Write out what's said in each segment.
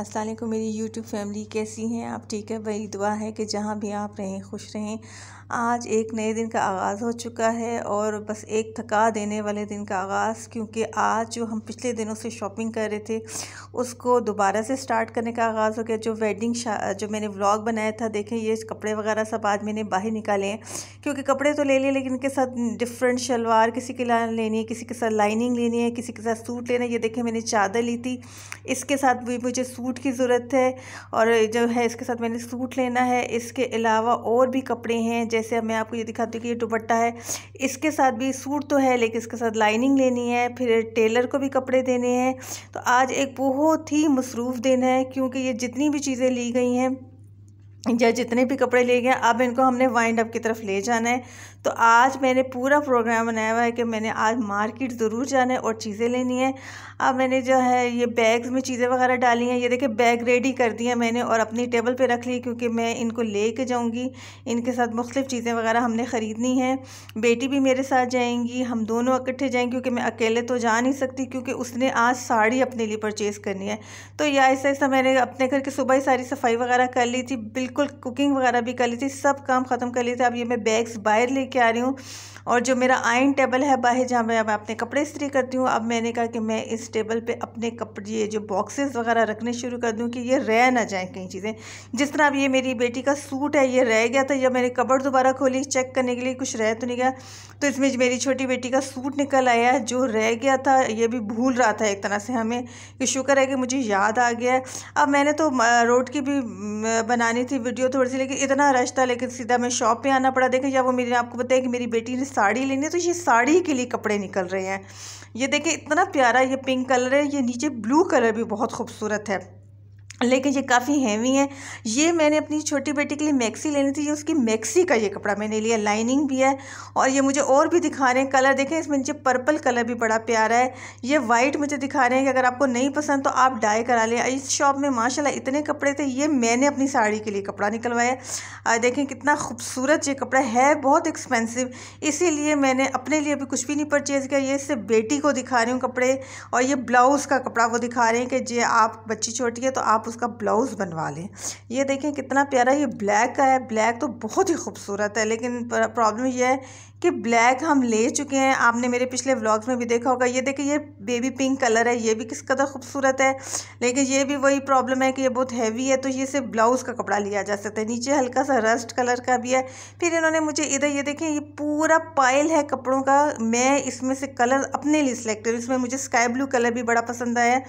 अस्सलाम मेरी YouTube family कैसी हैं आप ठीक है वही दुआ है कि जहाँ भी आप रहें खुश रहें आज एक नए दिन का आगाज़ हो चुका है और बस एक थका देने वाले दिन का आगाज़ क्योंकि आज जो हम पिछले दिनों से शॉपिंग कर रहे थे उसको दोबारा से स्टार्ट करने का आगाज़ हो गया जो वेडिंग जो मैंने व्लॉग बनाया था देखें ये कपड़े वगैरह सब आज मैंने बाहर निकाले हैं क्योंकि कपड़े तो ले लिए लेकिन इनके साथ डिफरेंट शलवार किसी के लेनी है किसी के साथ लाइनिंग लेनी है किसी के साथ सूट लेना है ये देखें मैंने चादर ली थी इसके साथ भी मुझे सूट की ज़रूरत है और जो है इसके साथ मैंने सूट लेना है इसके अलावा और भी कपड़े हैं जैसे जैसे मैं आपको ये दिखाती हूँ कि ये दुपट्टा है इसके साथ भी सूट तो है लेकिन इसके साथ लाइनिंग लेनी है फिर टेलर को भी कपड़े देने हैं तो आज एक बहुत ही मसरूफ़ दिन है क्योंकि ये जितनी भी चीज़ें ली गई हैं या जितने भी कपड़े ले गए अब इनको हमने वाइंड अप की तरफ ले जाना है तो आज मैंने पूरा प्रोग्राम बनाया हुआ है कि मैंने आज मार्केट ज़रूर जाना है और चीज़ें लेनी है अब मैंने जो है ये बैग्स में चीज़ें वगैरह डाली हैं ये देखिए बैग रेडी कर दिया मैंने और अपनी टेबल पे रख ली क्योंकि मैं इनको ले कर जाऊँगी इनके साथ मुख्तफ चीज़ें वगैरह हमने ख़रीदनी है बेटी भी मेरे साथ जाएंगी हम दोनों इकट्ठे जाएंगे क्योंकि मैं अकेले तो जा नहीं सकती क्योंकि उसने आज साड़ी अपने लिए परचेज़ करनी है तो या ऐसा ऐसा मैंने अपने घर की सुबह ही सारी सफाई वगैरह कर ली थी बिल्कुल बिल्कुल कुकिंग वगैरह भी कर ली थी सब काम ख़त्म कर लिए थे अब ये मैं बैग्स बाहर लेके आ रही हूँ और जो मेरा आयन टेबल है बाहर जहाँ मैं अपने कपड़े इस्त्री करती हूँ अब मैंने कहा कि मैं इस टेबल पे अपने कपड़े ये जो बॉक्सेस वगैरह रखने शुरू कर दूँ कि ये रह ना जाए कहीं चीज़ें जिस तरह अब ये मेरी बेटी का सूट है ये रह गया था जब मैंने कपड़ दोबारा खोली चेक करने के लिए कुछ रह तो नहीं गया तो इसमें मेरी छोटी बेटी का सूट निकल आया जो रह गया था ये भी भूल रहा था एक तरह से हमें कि शुक्र है कि मुझे याद आ गया अब मैंने तो रोड की भी बनानी थी वीडियो थोड़ी सी लेकिन इतना रश था लेकिन सीधा मैं शॉप पर आना पड़ा देखा या वो मेरे आपको बताया कि मेरी बेटी ने साड़ी लेनी है तो ये साड़ी के लिए कपड़े निकल रहे हैं ये देखिए इतना प्यारा ये पिंक कलर है ये नीचे ब्लू कलर भी बहुत खूबसूरत है लेकिन ये काफ़ी हैवी है ये मैंने अपनी छोटी बेटी के लिए मैक्सी लेनी थी ये उसकी मैक्सी का ये कपड़ा मैंने लिया लाइनिंग भी है और ये मुझे और भी दिखा रहे हैं कलर देखें इसमें नीचे पर्पल कलर भी बड़ा प्यारा है ये वाइट मुझे दिखा रहे हैं कि अगर आपको नहीं पसंद तो आप डाई करा लें इस शॉप में माशा इतने कपड़े थे ये मैंने अपनी साड़ी के लिए कपड़ा निकलवाया देखें कितना खूबसूरत ये कपड़ा है बहुत एक्सपेंसिव इसी मैंने अपने लिए अभी कुछ भी नहीं परचेज़ किया ये सिर्फ बेटी को दिखा रही हूँ कपड़े और ये ब्लाउज़ का कपड़ा वो दिखा रहे हैं कि जे आप बच्ची छोटी है तो आप आप उसका ब्लाउज़ बनवा लें ये देखें कितना प्यारा ये ब्लैक का है ब्लैक तो बहुत ही खूबसूरत है लेकिन प्रॉब्लम यह है कि ब्लैक हम ले चुके हैं आपने मेरे पिछले व्लॉग्स में भी देखा होगा ये देखिए ये बेबी पिंक कलर है ये भी किस कदर खूबसूरत है लेकिन ये भी वही प्रॉब्लम है कि ये बहुत हैवी है तो ये सिर्फ ब्लाउज़ का कपड़ा लिया जा सकता है नीचे हल्का सा रस्ट कलर का भी है फिर इन्होंने मुझे इधर ये देखें ये पूरा पाइल है कपड़ों का मैं इसमें से कलर अपने लिए सिलेक्ट करूँ इसमें मुझे स्काई ब्लू कलर भी बड़ा पसंद आया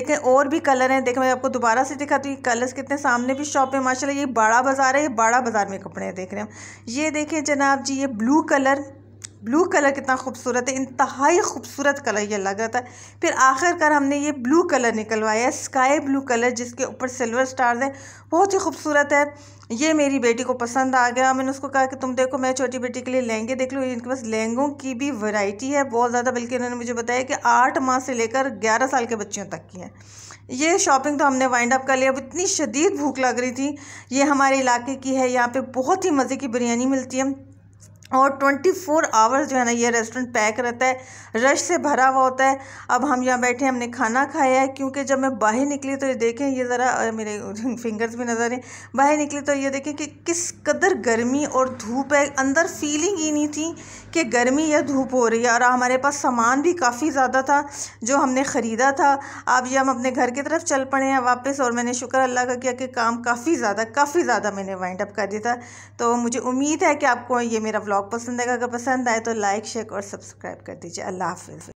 देखें और भी कलर हैं देखें मैं आपको दोबारा से दिखाती हूँ कलर्स कितने सामने भी शॉप है माशाल्लाह ये बड़ा बाज़ार है ये बड़ा बाज़ार में कपड़े हैं देख रहे हैं ये देखें जनाब जी ये blue colour colour blue colour कितना खूबसूरत है इंतहाई खूबसूरत कलर ये लग रहा था फिर आखिरकार हमने ये ब्लू कलर निकलवाया स्काई ब्लू कलर जिसके ऊपर सिल्वर स्टार्स हैं बहुत ही खूबसूरत है ये मेरी बेटी को पसंद आ गया मैंने उसको कहा कि तुम देखो मैं छोटी बेटी के लिए लहंगे देख लो इनके पास लहंगों की भी वैरायटी है बहुत ज़्यादा बल्कि इन्होंने मुझे बताया कि आठ माह से लेकर ग्यारह साल के बच्चों तक की है ये शॉपिंग तो हमने वाइंड अप कर लिया अब इतनी शदीद भूख लग रही थी ये हमारे इलाके की है यहाँ पर बहुत ही मज़े की बिरयानी मिलती है और ट्वेंटी फोर आवर्स जो है ना ये रेस्टोरेंट पैक रहता है रश से भरा हुआ होता है अब हम यहाँ बैठे हमने खाना खाया है क्योंकि जब मैं बाहर निकली तो ये देखें ये ज़रा मेरे फिंगर्स भी नज़र हैं बाहर निकली तो ये देखें कि किस कदर गर्मी और धूप है अंदर फीलिंग ही नहीं थी कि गर्मी या धूप हो रही है और हमारे पास सामान भी काफ़ी ज़्यादा था जो हमने ख़रीदा था अब ये हम अपने घर की तरफ चल पड़े हैं वापस और मैंने शुक्र अल्लाह का किया कि काम काफ़ी ज़्यादा काफ़ी ज़्यादा मैंने वाइंड अप कर दिया था तो मुझे उम्मीद है कि आपको ये मेरा ब्लॉग ब्लॉग पसंद आएगा अगर पसंद आए तो लाइक शेयर और सब्सक्राइब कर दीजिए अल्लाह हाफिज़